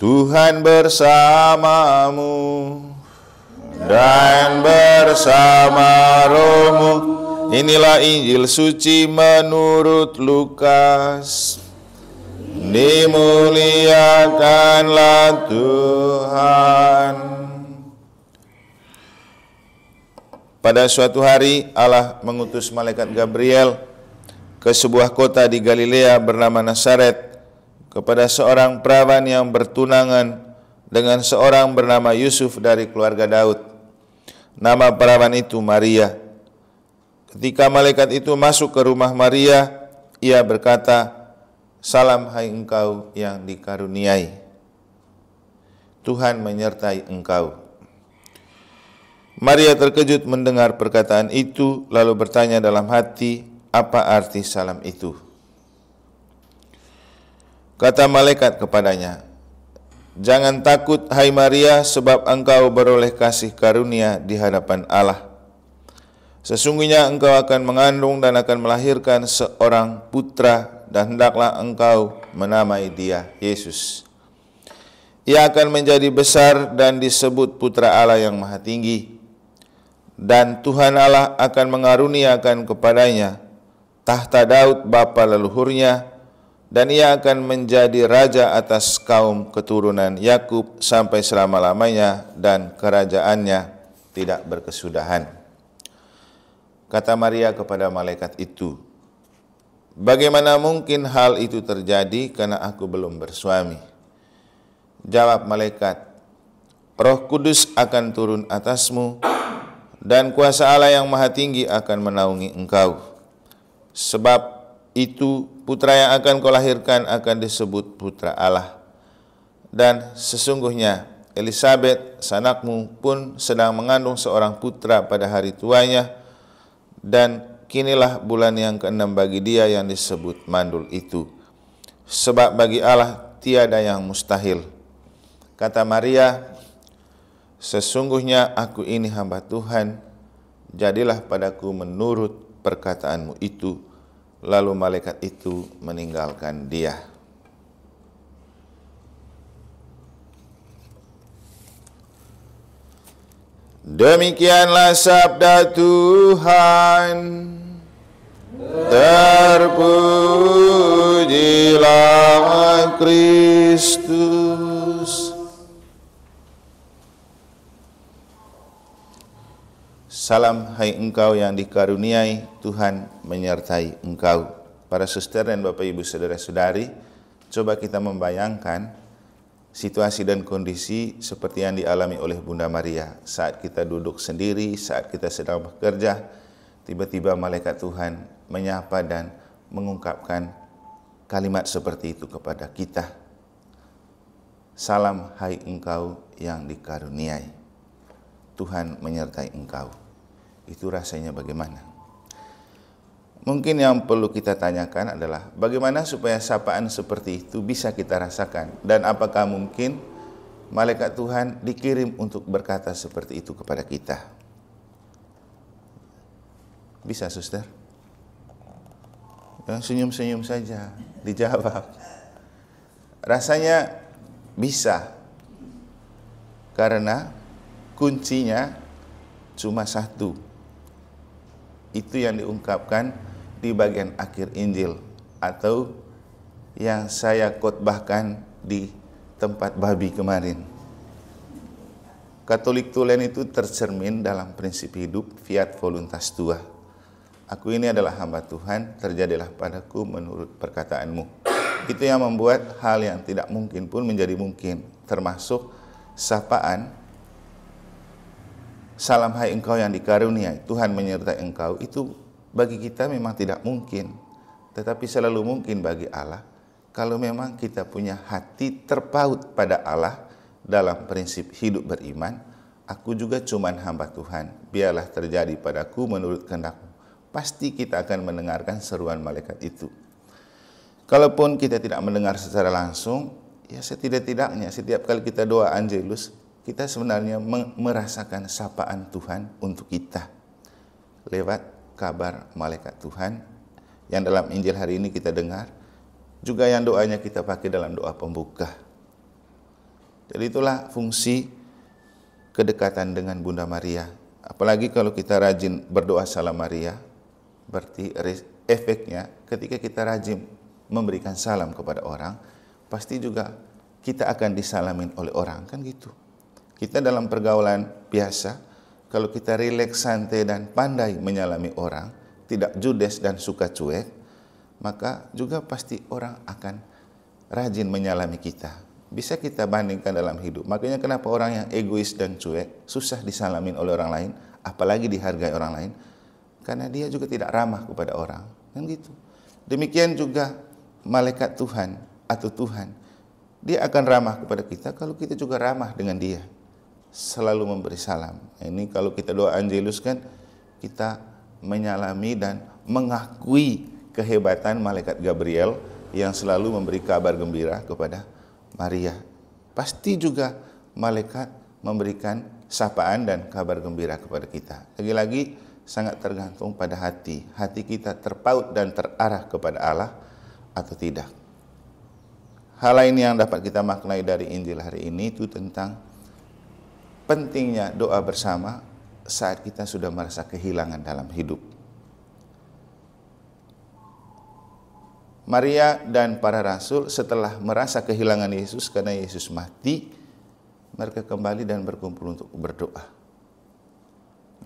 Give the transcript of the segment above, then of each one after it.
Tuhan bersamamu dan bersama rohmu. Inilah Injil suci menurut Lukas. Dimuliakanlah Tuhan. Pada suatu hari Allah mengutus malaikat Gabriel ke sebuah kota di Galilea bernama Nazaret kepada seorang perawan yang bertunangan dengan seorang bernama Yusuf dari keluarga Daud. Nama perawan itu Maria. Ketika malaikat itu masuk ke rumah Maria, ia berkata, "Salam hai engkau yang dikaruniai. Tuhan menyertai engkau." Maria terkejut mendengar perkataan itu, lalu bertanya dalam hati, "Apa arti salam itu?" Kata malaikat kepadanya, Jangan takut hai Maria sebab engkau beroleh kasih karunia di hadapan Allah. Sesungguhnya engkau akan mengandung dan akan melahirkan seorang putra dan hendaklah engkau menamai dia Yesus. Ia akan menjadi besar dan disebut putra Allah yang maha tinggi. Dan Tuhan Allah akan mengaruniakan kepadanya tahta Daud bapa leluhurnya dan ia akan menjadi raja atas kaum keturunan Yakub sampai selama-lamanya dan kerajaannya tidak berkesudahan. Kata Maria kepada malaikat itu, "Bagaimana mungkin hal itu terjadi karena aku belum bersuami?" Jawab malaikat, "Roh Kudus akan turun atasmu dan kuasa Allah yang Maha Tinggi akan menaungi engkau." Sebab itu putra yang akan kau lahirkan akan disebut putra Allah. Dan sesungguhnya Elizabeth sanakmu pun sedang mengandung seorang putra pada hari tuanya dan kinilah bulan yang keenam bagi dia yang disebut mandul itu. Sebab bagi Allah tiada yang mustahil. Kata Maria, sesungguhnya aku ini hamba Tuhan, jadilah padaku menurut perkataanmu itu lalu malaikat itu meninggalkan dia. Demikianlah sabda Tuhan. Terpujilah Kristus. Salam hai engkau yang dikaruniai Tuhan menyertai engkau. Para suster dan Bapak Ibu Saudara-saudari, coba kita membayangkan situasi dan kondisi seperti yang dialami oleh Bunda Maria saat kita duduk sendiri, saat kita sedang bekerja, tiba-tiba malaikat Tuhan menyapa dan mengungkapkan kalimat seperti itu kepada kita. Salam hai engkau yang dikaruniai. Tuhan menyertai engkau itu rasanya bagaimana? Mungkin yang perlu kita tanyakan adalah bagaimana supaya sapaan seperti itu bisa kita rasakan dan apakah mungkin malaikat Tuhan dikirim untuk berkata seperti itu kepada kita? Bisa, Suster? Yang senyum-senyum saja, dijawab. Rasanya bisa. Karena kuncinya cuma satu itu yang diungkapkan di bagian akhir Injil atau yang saya khotbahkan di tempat babi kemarin. Katolik Tulen itu tercermin dalam prinsip hidup fiat voluntas tua. Aku ini adalah hamba Tuhan, terjadilah padaku menurut perkataanmu. Itu yang membuat hal yang tidak mungkin pun menjadi mungkin, termasuk sapaan salam hai engkau yang dikaruniai Tuhan menyertai engkau itu bagi kita memang tidak mungkin tetapi selalu mungkin bagi Allah kalau memang kita punya hati terpaut pada Allah dalam prinsip hidup beriman aku juga cuman hamba Tuhan biarlah terjadi padaku menurut kehendakmu pasti kita akan mendengarkan seruan malaikat itu kalaupun kita tidak mendengar secara langsung ya setidak-tidaknya setiap kali kita doa Angelus kita sebenarnya merasakan sapaan Tuhan untuk kita lewat kabar malaikat Tuhan yang dalam Injil hari ini kita dengar juga yang doanya kita pakai dalam doa pembuka. Jadi itulah fungsi kedekatan dengan Bunda Maria. Apalagi kalau kita rajin berdoa salam Maria, berarti efeknya ketika kita rajin memberikan salam kepada orang, pasti juga kita akan disalamin oleh orang, kan gitu. Kita dalam pergaulan biasa, kalau kita rileks, santai, dan pandai menyalami orang, tidak judes dan suka cuek, maka juga pasti orang akan rajin menyalami kita. Bisa kita bandingkan dalam hidup. Makanya kenapa orang yang egois dan cuek, susah disalamin oleh orang lain, apalagi dihargai orang lain, karena dia juga tidak ramah kepada orang. Kan gitu. Demikian juga malaikat Tuhan atau Tuhan. Dia akan ramah kepada kita kalau kita juga ramah dengan dia selalu memberi salam. Ini kalau kita doa Angelus kan kita menyalami dan mengakui kehebatan malaikat Gabriel yang selalu memberi kabar gembira kepada Maria. Pasti juga malaikat memberikan sapaan dan kabar gembira kepada kita. Lagi-lagi sangat tergantung pada hati. Hati kita terpaut dan terarah kepada Allah atau tidak. Hal lain yang dapat kita maknai dari Injil hari ini itu tentang pentingnya doa bersama saat kita sudah merasa kehilangan dalam hidup. Maria dan para rasul setelah merasa kehilangan Yesus karena Yesus mati, mereka kembali dan berkumpul untuk berdoa.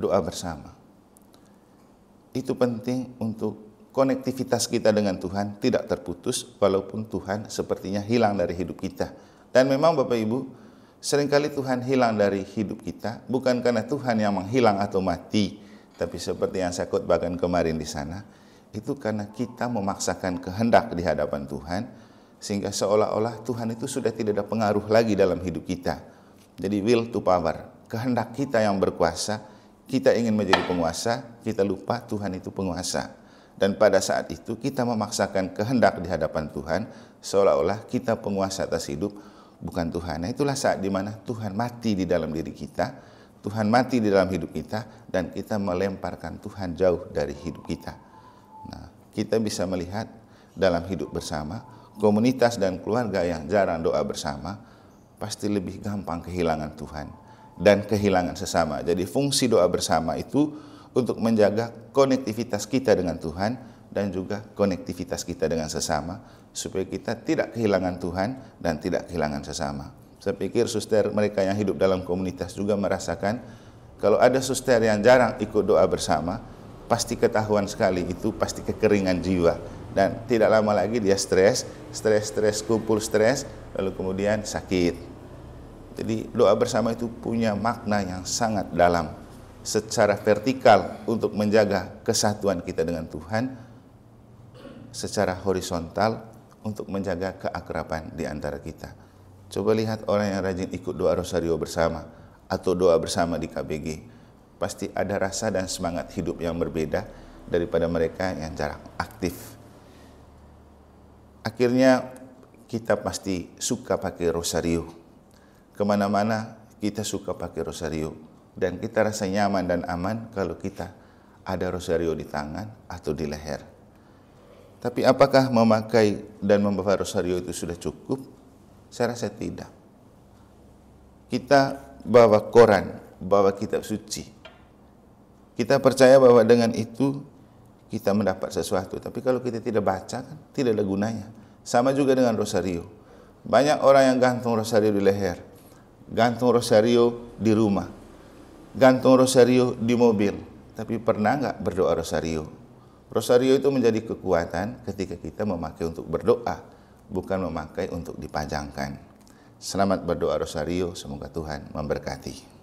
Doa bersama. Itu penting untuk konektivitas kita dengan Tuhan tidak terputus walaupun Tuhan sepertinya hilang dari hidup kita. Dan memang Bapak Ibu, Seringkali Tuhan hilang dari hidup kita, bukan karena Tuhan yang menghilang atau mati, tapi seperti yang saya khotbahkan kemarin di sana, itu karena kita memaksakan kehendak di hadapan Tuhan, sehingga seolah-olah Tuhan itu sudah tidak ada pengaruh lagi dalam hidup kita. Jadi will to power, kehendak kita yang berkuasa, kita ingin menjadi penguasa, kita lupa Tuhan itu penguasa. Dan pada saat itu kita memaksakan kehendak di hadapan Tuhan, seolah-olah kita penguasa atas hidup, bukan Tuhan. Nah, itulah saat dimana Tuhan mati di dalam diri kita, Tuhan mati di dalam hidup kita, dan kita melemparkan Tuhan jauh dari hidup kita. Nah, kita bisa melihat dalam hidup bersama, komunitas dan keluarga yang jarang doa bersama, pasti lebih gampang kehilangan Tuhan dan kehilangan sesama. Jadi fungsi doa bersama itu untuk menjaga konektivitas kita dengan Tuhan, dan juga konektivitas kita dengan sesama supaya kita tidak kehilangan Tuhan dan tidak kehilangan sesama. Saya pikir suster mereka yang hidup dalam komunitas juga merasakan kalau ada suster yang jarang ikut doa bersama, pasti ketahuan sekali itu pasti kekeringan jiwa dan tidak lama lagi dia stres, stres, stres, kumpul stres, lalu kemudian sakit. Jadi doa bersama itu punya makna yang sangat dalam secara vertikal untuk menjaga kesatuan kita dengan Tuhan, secara horizontal untuk menjaga keakraban di antara kita. Coba lihat orang yang rajin ikut doa rosario bersama atau doa bersama di KBG. Pasti ada rasa dan semangat hidup yang berbeda daripada mereka yang jarang aktif. Akhirnya kita pasti suka pakai rosario. Kemana-mana kita suka pakai rosario. Dan kita rasa nyaman dan aman kalau kita ada rosario di tangan atau di leher tapi apakah memakai dan membawa rosario itu sudah cukup? Saya rasa tidak. Kita bawa koran, bawa kitab suci. Kita percaya bahwa dengan itu kita mendapat sesuatu. Tapi kalau kita tidak baca kan tidak ada gunanya. Sama juga dengan rosario. Banyak orang yang gantung rosario di leher, gantung rosario di rumah, gantung rosario di mobil, tapi pernah nggak berdoa rosario? Rosario itu menjadi kekuatan ketika kita memakai untuk berdoa, bukan memakai untuk dipajangkan. Selamat berdoa Rosario, semoga Tuhan memberkati.